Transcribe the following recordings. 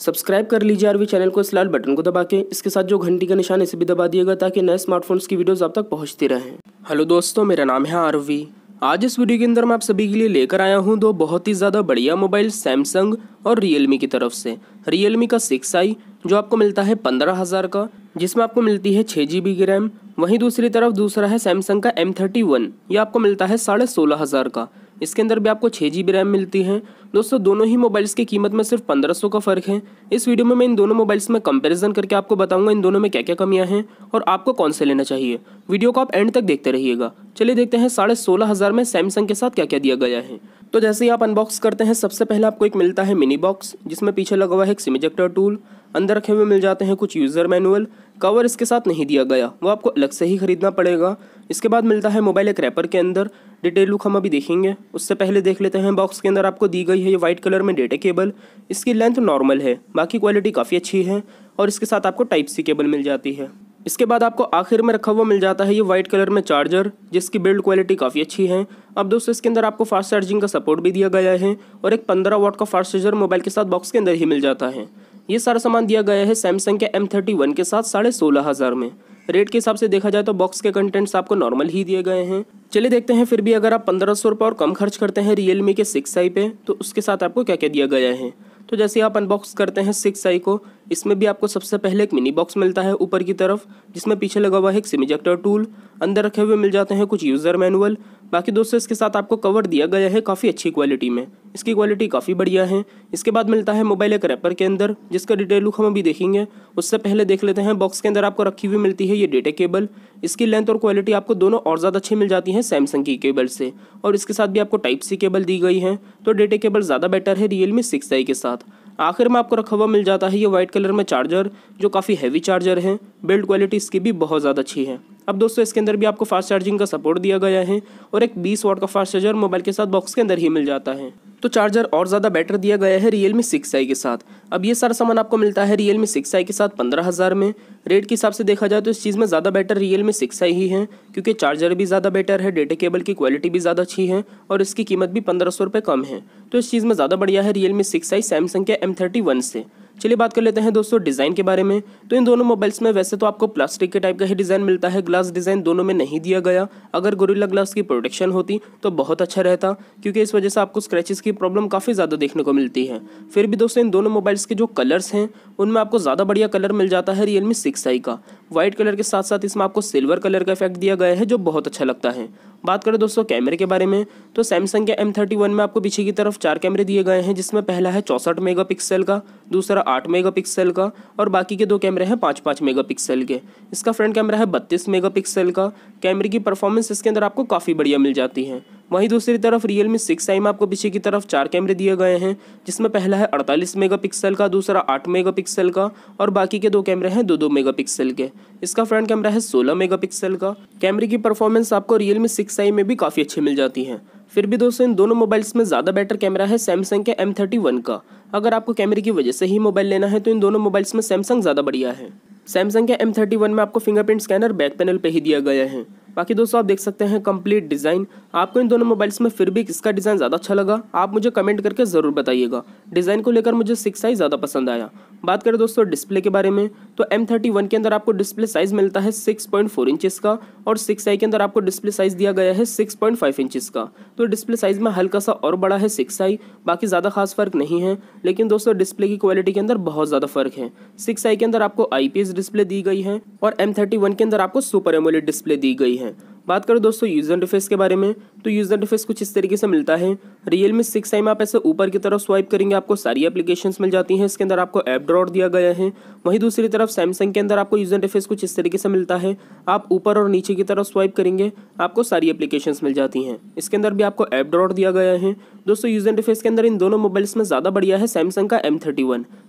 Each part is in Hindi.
सब्सक्राइब कर लीजिए आरवी चैनल को इस लाल बटन को दबा के इसके साथ जो घंटी का निशान इसे भी दबा दिएगा ताकि नए स्मार्टफोन्स की वीडियोस आप तक पहुंचती रहें हेलो दोस्तों मेरा नाम है आरवी आज इस वीडियो के अंदर मैं आप सभी के लिए लेकर आया हूं दो बहुत ही ज़्यादा बढ़िया मोबाइल सैमसंग और रियलमी की तरफ से रियलमी का सिक्स आई जो आपको मिलता है पंद्रह हज़ार का जिसमें आपको मिलती है छः जी बी की रैम वहीं दूसरी तरफ दूसरा है सैमसंग का एम थर्टी वन ये आपको मिलता है साढ़े सोलह हज़ार का इसके अंदर भी आपको छः जी बी रैम मिलती है दोस्तों दोनों ही मोबाइल्स की कीमत में सिर्फ पंद्रह सौ का फ़र्क है इस वीडियो में मैं इन दोनों मोबाइल्स में कंपैरिजन करके आपको बताऊंगा इन दोनों में क्या क्या कमियां हैं और आपको कौन से लेना चाहिए वीडियो को आप एंड तक देखते रहिएगा चलिए देखते हैं साढ़े सोलह हज़ार में सैमसंग के साथ क्या क्या दिया गया है तो जैसे ही आप अनबॉक्स करते हैं सबसे पहले आपको एक मिलता है मिनी बॉक्स जिसमें पीछे लगा हुआ है एक सिमिजेक्टर टूल अंदर रखे हुए मिल जाते हैं कुछ यूज़र मैनुअल कवर इसके साथ नहीं दिया गया वो आपको अलग से ही खरीदना पड़ेगा इसके बाद मिलता है मोबाइल एक रैपर के अंदर डिटेल लुक हम अभी देखेंगे उससे पहले देख लेते हैं बॉक्स के अंदर आपको दी गई है ये वाइट कलर में डेटा केबल इसकी लेंथ नॉर्मल है बाकी क्वालिटी काफ़ी अच्छी है और इसके साथ आपको टाइप सी केबल मिल जाती है इसके बाद आपको आखिर में रखा हुआ मिल जाता है ये वाइट कलर में चार्जर जिसकी बिल्ड क्वालिटी काफ़ी अच्छी है अब दोस्तों इसके अंदर आपको फास्ट चार्जिंग का सपोर्ट भी दिया गया है और एक पंद्रह वाट का फास्ट चार्जर मोबाइल के साथ बॉक्स के अंदर ही मिल जाता है ये सारा सामान दिया गया है सैमसंग के एम थर्टी वन के साथ साढ़े सोलह हज़ार में रेट के हिसाब से देखा जाए तो बॉक्स के कंटेंट्स आपको नॉर्मल ही दिए गए हैं चलिए देखते हैं फिर भी अगर आप पंद्रह सौ रुपये और कम खर्च करते हैं रियल मी के सिक्स आई पे तो उसके साथ आपको क्या क्या दिया गया है तो जैसे आप अनबॉक्स करते हैं सिक्स आई को इसमें भी आपको सबसे पहले एक मिनी बॉक्स मिलता है ऊपर की तरफ जिसमें पीछे लगा हुआ है एक सिमिजेक्टर टूल अंदर रखे हुए मिल जाते हैं कुछ यूज़र मैनुअल बाकी दोस्तों इसके साथ आपको कवर दिया गया है काफ़ी अच्छी क्वालिटी में इसकी क्वालिटी काफ़ी बढ़िया है इसके बाद मिलता है मोबाइल एक रैपर के अंदर जिसका डिटेल लुक हम अभी देखेंगे उससे पहले देख लेते हैं बॉक्स के अंदर आपको रखी हुई मिलती है ये डेटा केबल इसकी लेंथ और क्वालिटी आपको दोनों और ज़्यादा अच्छी मिल जाती है सैमसंग की केबल से और इसके साथ भी आपको टाइप सी केबल दी गई है तो डेटा केबल ज़्यादा बेटर है रियल मी सिक्स आई के साथ आखिर में आपको रखा हुआ मिल जाता है ये वाइट कलर में चार्जर जो काफ़ी हैवी चार्जर है बिल्ड क्वालिटी इसकी भी बहुत ज़्यादा अच्छी है अब दोस्तों इसके अंदर भी आपको फास्ट चार्जिंग का सपोर्ट दिया गया है और एक बीस वॉट का फास्ट चार्जर मोबाइल के साथ बॉक्स के अंदर ही मिल जाता है तो चार्जर और ज़्यादा बेटर दिया गया है रियल मी सिक्स आई के साथ अब ये सारा सामान आपको मिलता है रियल मी सिक्स आई के साथ पंद्रह हज़ार में रेट के हिसाब से देखा जाए तो इस चीज़ में ज़्यादा better Realme six I ही है क्योंकि चार्जर भी ज़्यादा बेटर है डेटा केबल की क्वालिटी भी ज़्यादा अच्छी है और इसकी कीमत भी पंद्रह सौ रुपये कम है तो इस चीज़ में ज़्यादा बढ़िया है Realme six I Samsung के एम थर्टी वन से चलिए बात कर लेते हैं दोस्तों डिज़ाइन के बारे में तो इन दोनों मोबाइल्स में वैसे तो आपको प्लास्टिक के टाइप का ही डिज़ाइन मिलता है ग्लास डिज़ाइन दोनों में नहीं दिया गया अगर गोरिल्ला ग्लास की प्रोटेक्शन होती तो बहुत अच्छा रहता क्योंकि इस वजह से आपको स्क्रैचेस की प्रॉब्लम काफ़ी ज़्यादा देखने को मिलती है फिर भी दोस्तों इन दोनों मोबाइल्स के जो कलर्स हैं उनमें आपको ज़्यादा बढ़िया कलर मिल जाता है रियलमी सिक्स आई का व्हाइट कलर के साथ साथ इसमें आपको सिल्वर कलर का इफेक्ट दिया गया है जो बहुत अच्छा लगता है बात करें दोस्तों कैमरे के बारे में तो सैमसंग के M31 में आपको पीछे की तरफ चार कैमरे दिए गए हैं जिसमें पहला है चौंसठ मेगापिक्सल का दूसरा आठ मेगापिक्सल का और बाकी के दो कैमरे हैं पाँच पाँच मेगापिक्सल के इसका फ्रंट कैमरा है बत्तीस मेगापिक्सल का कैमरे की परफॉर्मेंस इसके अंदर आपको काफ़ी बढ़िया मिल जाती है वहीं दूसरी तरफ रियल मी सिक्स आई में आपको पीछे की तरफ चार कैमरे दिए गए हैं जिसमें पहला है अड़तालीस मेगापिक्सल का दूसरा आठ मेगापिक्सल का और बाकी के दो कैमरे हैं दो दो मेगापिक्सल के इसका फ्रंट कैमरा है सोलह मेगापिक्सल का कैमरे की परफॉर्मेंस आपको रियल मी सिक्स आई में भी काफ़ी अच्छी मिल जाती है फिर भी दोस्तों इन दोनों मोबाइल्स में ज़्यादा बेटर कैमरा है सैमसंग के एम थर्टी वन का अगर आपको कैमरे की वजह से ही मोबाइल लेना है तो इन दोनों मोबाइल्स में सैमसंग ज़्यादा बढ़िया है सैमसंग के एम थर्टी वन में आपको फिंगरप्रिंट स्कैनर बैक पैनल पर ही दिया गया है बाकी दोस्तों आप देख सकते हैं कंप्लीट डिज़ाइन आपको इन दोनों मोबाइल्स में फिर भी किसका डिज़ाइन ज़्यादा अच्छा लगा आप मुझे कमेंट करके ज़रूर बताइएगा डिज़ाइन को लेकर मुझे सिक्स साइज़ ज़्यादा पसंद आया बात करें दोस्तों डिस्प्ले के बारे में तो एम वन के अंदर आपको डिस्प्ले साइज़ मिलता है सिक्स पॉइंट फोर इंचिस का और सिक्स आई के अंदर आपको डिस्प्ले साइज़ दिया गया है सिक्स पॉइंट फाइव इंचिस का तो डिस्प्ले साइज़ में हल्का सा और बड़ा है सिक्स आई बाकी ज़्यादा खास फ़र्क नहीं है लेकिन दोस्तों डिस्प्ले की क्वालिटी के अंदर बहुत ज़्यादा फ़र्क है सिक्स आई के अंदर आपको आई डिस्प्ले दी गई है और एम थर्टी वन के अंदर आपको सुपर एमोलेट डिस्प्ले दी गई है हैं बात करो दोस्तों यूज़र इंटरफेस के बारे में तो यूज़र इंटरफेस कुछ इस तरीके से मिलता है रियल मी सिक्स टाइम आप ऐसे ऊपर की तरफ स्वाइप करेंगे आपको सारी एप्लीकेशंस मिल जाती हैं इसके अंदर आपको ऐप ड्रॉट दिया गया है वहीं दूसरी तरफ सैमसंग के अंदर आपको यूज़र इंटरफेस कुछ इस तरीके से मिलता है आप ऊपर और नीचे की तरफ स्वाइप करेंगे आपको सारी एप्लीकेशन मिल जाती हैं इसके अंदर भी आपको ऐप ड्रॉट दिया गया है दोस्तों यूज़र इंटरफेस के अंदर इन दोनों मोबाइल्स में ज़्यादा बढ़िया है सैमसंग का एम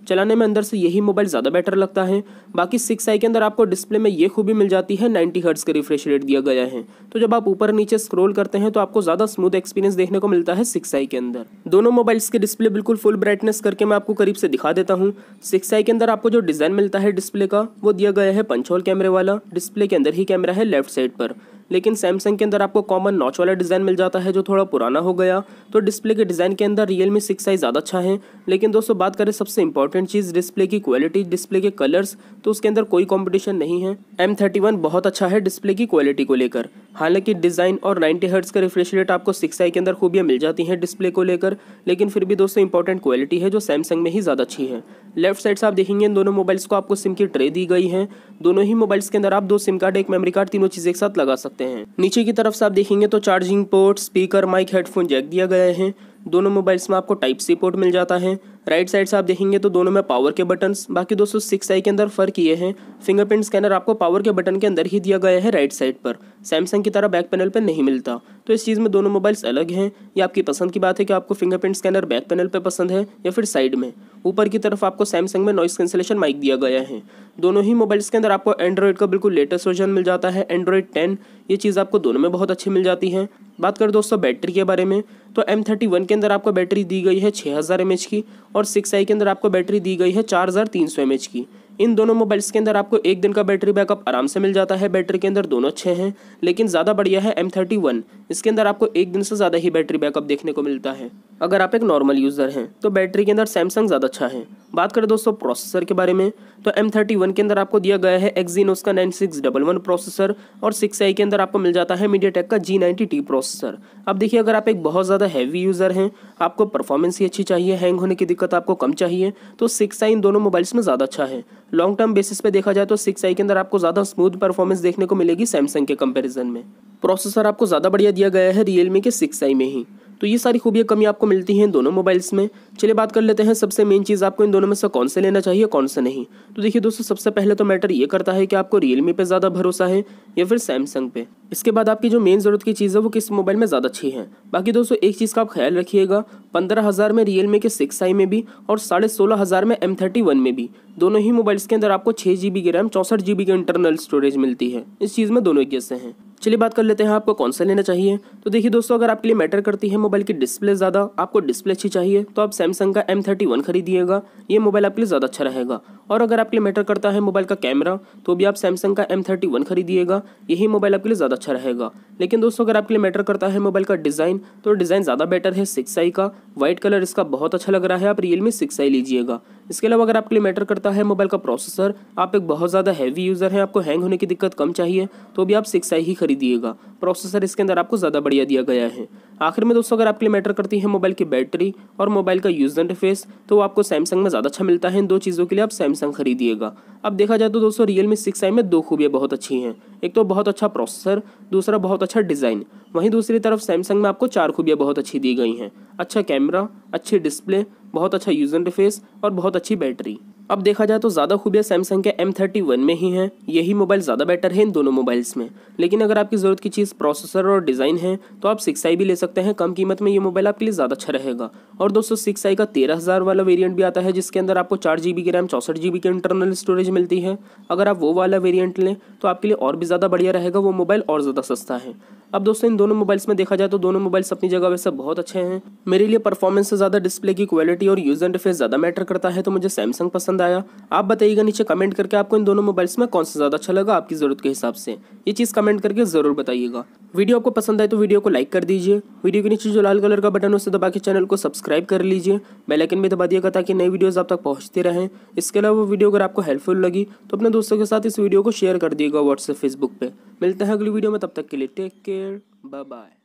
चलाने में अंदर से यही मोबाइल ज़्यादा बेटर लगता है बाकी सिक्स आई के अंदर आपको डिस्प्ले में ये खूबी मिल जाती है नाइन्टी हर्ट्स का रिफ्रेश रेट दिया गया है तो जब आप ऊपर नीचे स्क्रोल करते हैं तो आपको ज़्यादा स्मूथ एक्सपीरियंस देखने को मिलता है सिक्स के अंदर दोनों मोबाइल्स के डिस्प्ले बिल्कुल फुल ब्राइटनेस करके मैं आपको करीब से दिखा देता हूँ सिक्स के अंदर आपको जो डिज़ाइन मिलता है डिस्प्ले का वो दिया गया है पंचोल कैमरे वाला डिस्प्ले के अंदर ही कैमरा है लेफ्ट साइड पर लेकिन सैमसंग के अंदर आपको कॉमन नॉच वाला डिज़ाइन मिल जाता है जो थोड़ा पुराना हो गया तो डिस्प्ले के डिज़ाइन के अंदर रियल मी सिक्स आई ज़्यादा अच्छा है लेकिन दोस्तों बात करें सबसे इंपॉर्टेंट चीज़ डिस्प्ले की क्वालिटी डिस्प्ले के कलर्स तो उसके अंदर कोई कॉम्पिटिशन नहीं है एम बहुत अच्छा है डिस्प्ले की क्वालिटी को लेकर हालांकि डिज़ाइन और 90 हर्ट्स का रिफ्रेश रेट आपको सिक्स आई के अंदर खूबियाँ मिल जाती हैं डिस्प्ले को लेकर लेकिन फिर भी दोस्तों इंपॉर्टेंट क्वालिटी है जो सैमसंग में ही ज़्यादा अच्छी है लेफ्ट साइड से आप देखेंगे इन दोनों मोबाइल्स को आपको सिम की ट्रे दी गई है दोनों ही मोबाइल्स के अंदर आप दो सिम कार्ड एक मेमरी कार्ड तीनों चीज़ें एक साथ लगा सकते हैं नीचे की तरफ से आप देखेंगे तो charging port speaker mic headphone jack दिया गया है दोनों मोबाइल्स में आपको टाइप सी पोर्ट मिल जाता है राइट साइड से आप देखेंगे तो दोनों में पावर के बटन्स बाकी दोस्तों सिक्स आई के अंदर फ़र्क ये है फिंगरप्रिंट स्कैनर आपको पावर के बटन के अंदर ही दिया गया है राइट साइड पर सैमसंग की तरह बैक पैनल पर नहीं मिलता तो इस चीज़ में दोनों मोबाइल्स अलग हैं या आपकी पसंद की बात है कि आपको फिंगरप्रिंट स्कैनर बैक पैनल पर पसंद है या फिर साइड में ऊपर की तरफ आपको सैमसंग में नॉइस कैंसिलेशन माइक दिया गया है दोनों ही मोबाइल्स के अंदर आपको एंड्रॉइड का बिल्कुल लेटेस्ट वर्जन मिल जाता है एंड्रॉयड टेन ये चीज़ आपको दोनों में बहुत अच्छी मिल जाती है बात करें दोस्तों बैटरी के बारे में तो एम थर्टी वन के अंदर आपको बैटरी दी गई है छः हज़ार एम एच की और सिक्स आई के अंदर आपको बैटरी दी गई है चार हज़ार तीन सौ एम एच की इन दोनों मोबाइल्स के अंदर आपको एक दिन का बैटरी बैकअप आराम से मिल जाता है बैटरी के अंदर दोनों अच्छे हैं लेकिन ज़्यादा बढ़िया है एम थर्टी वन इसके अंदर आपको एक दिन से ज़्यादा ही बैटरी बैकअप देखने को मिलता है अगर आप एक नॉर्मल यूज़र हैं तो बैटरी के अंदर सैमसंग ज़्यादा अच्छा है बात करें दोस्तों प्रोसेसर के बारे में तो एम थर्टी वन के अंदर आपको दिया गया है एक्जीनोस का nine six double one processor और सिक्स आई के अंदर आपको मिल जाता है मीडिया टेक का जी नाइन्टी टी प्रोसेसर अब देखिए अगर आप एक बहुत ज़्यादा हैवी यूज़र हैं आपको परफॉर्मेंस ही अच्छी चाहिए हैंग होने की दिक्कत आपको कम चाहिए तो सिक्स आई इन दोनों मोबाइल्स में ज़्यादा अच्छा है लॉन्ग टर्म बेसिस पे देखा जाए तो सिक्स आई के अंदर आपको ज़्यादा स्मूथ परफॉर्मेंस देखने को मिलेगी सैमसंग के कंपैरिजन में प्रोसेसर आपको ज़्यादा बढ़िया दिया गया है रियल के सिक्स आई में ही तो ये सारी खूबियाँ कमी आपको मिलती हैं दोनों मोबाइल्स में चलिए बात कर लेते हैं सबसे मेन चीज़ आपको इन दोनों में से कौन से लेना चाहिए कौन सा नहीं तो देखिए दोस्तों सबसे पहले तो मैटर ये करता है कि आपको रियल पे ज़्यादा भरोसा है या फिर सैमसंग पे इसके बाद आपकी जो मेन ज़रूरत की चीज़ है वो किस मोबाइल में ज़्यादा अच्छी है बाकी दोस्तों एक चीज़ का आप ख्याल रखिएगा पंद्रह हज़ार में रियल मी के सिक्स आई में भी और साढ़े सोलह हज़ार में एम थर्टी वन में भी दोनों ही मोबाइल्स के अंदर आपको छः जी बी की रैम चौंसठ जी बी की इंटरनल स्टोरेज मिलती है इस चीज़ में दोनों एक जैसे हैं चलिए बात कर लेते हैं आपको कौन सा लेना चाहिए तो देखिए दोस्तों अगर आपके लिए मैटर करती है मोबाइल की डिस्प्ले ज़्यादा आपको डिस्प्ले अच्छी चाहिए तो आप सैमसंग का एम थर्टी वन खरीदिएगा ये मोबाइल आपके लिए ज़्यादा अच्छा रहेगा और अगर आपके लिए मैटर करता है मोबाइल का कैमरा तो भी आप सैमसंग का एम थर्टी वन खरीदिएगा यही मोबाइल आपके लिए ज़्यादा अच्छा रहेगा लेकिन दोस्तों अगर आपके लिए मैटर करता है मोबाइल का डिज़ाइन तो डिज़ाइन ज़्यादा बेटर है सिक्स आई का व्हाइट कलर इसका बहुत अच्छा लग रहा है आप रियल सिक्स आई लीजिएगा इसके अलावा अगर आपके लिए मैटर करता है मोबाइल का प्रोसेसर आप एक बहुत ज़्यादा हैवी यूज़र हैं आपको हैंग होने की दिक्कत कम चाहिए तो भी आप सिक्स आई ही खरीदिएगा प्रोसेसर इसके अंदर आपको ज़्यादा बढ़िया दिया गया है आखिर में दोस्तों अगर आपके लिए मैटर करती है मोबाइल की बैटरी और मोबाइल का यूज़र इंटरफेस तो आपको सैमसंग में ज़्यादा अच्छा मिलता है इन दो चीज़ों के लिए आप सैमसंग खरीदिएगा अब देखा जाए तो दोस्तों रियल मी सिक्स आई में दो खूबियाँ बहुत अच्छी हैं एक तो बहुत अच्छा प्रोसेसर दूसरा बहुत अच्छा डिज़ाइन वहीं दूसरी तरफ सैमसंग में आपको चार खूबियाँ बहुत अच्छी दी गई हैं अच्छा कैमरा अच्छी डिस्प्ले बहुत अच्छा यूज़र इंटरफेस और बहुत अच्छी बैटरी अब देखा जाए तो ज़्यादा खूबियाँ सैमसंग के एम थर्टी वन में ही हैं यही मोबाइल ज़्यादा बेटर है इन दोनों मोबाइल्स में लेकिन अगर आपकी ज़रूरत की चीज़ प्रोसेसर और डिज़ाइन है तो आप सिक्स आई भी ले सकते हैं कम कीमत में ये मोबाइल आपके लिए ज़्यादा अच्छा रहेगा और दोस्तों सिक्स आई का तेरह हज़ार वाला वेरियंट भी आता है जिसके अंदर आपको चार जी बी की रैम चौंसठ जी बी की इंटरनल स्टोरेज मिलती है अगर आप वो वाला वेरियंट लें तो आपके लिए और भी ज़्यादा बढ़िया रहेगा वो मोबाइल और ज़्यादा सस्ता है अब दोस्तों इन दोनों मोबाइल्स में देखा जाए तो दोनों मोबाइल्स अपनी जगह वैसे बहुत अच्छे हैं मेरे लिए परफॉर्मेंस से ज़्यादा डिस्प्ले की क्वालिटी और यूज इंटरफेस ज़्यादा मैटर करता है तो मुझे सैमसंग पसंद आया आप बताइएगा नीचे कमेंट करके आपको इन दोनों मोबाइल्स में कौन सा ज़्यादा अच्छा लगा आपकी ज़रूरत के हिसाब से ये चीज़ कमेंट करके ज़रूर बताइएगा वीडियो आपको पसंद आए तो वीडियो को लाइक कर दीजिए वीडियो के नीचे जो लाल कलर का बटन है उसे दबा के चैनल को सब्सक्राइब कर लीजिए बेलाइकन भी दबा दिएगा ताकि नई वीडियो आप तक पहुंचते रहें इसके अलावा वीडियो अगर आपको हेल्पफुल लगी तो अपने दोस्तों के साथ इस वीडियो को शेयर कर दिएगा व्हाट्सएप फेसबुक पर मिलते हैं अगली वीडियो में तब तक के लिए take care care. Bye bye.